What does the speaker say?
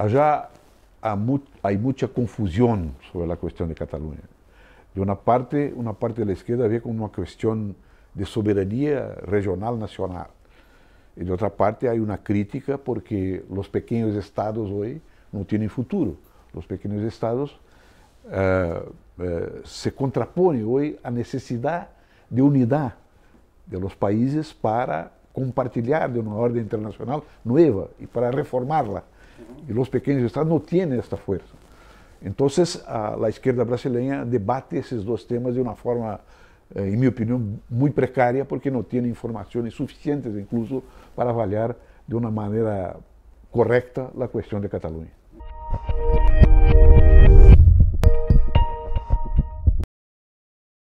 allá hay mucha confusión sobre la cuestión de Cataluña. De una parte, una parte de la izquierda ve como una cuestión de soberanía regional nacional. Y de otra parte hay una crítica porque los pequeños estados hoy no tienen futuro. Los pequeños estados uh, uh, se contraponen hoy a necesidad de unidad de los países para compartilhar de uma ordem internacional nueva e para reformarla. y los pequeños estados no tienen esta fuerza. Entonces, la izquierda brasileña debate esos dos temas de una forma, eh, en mi opinión, muy precaria, porque no tiene informaciones suficientes incluso para avaliar de una manera correcta la cuestión de Cataluña.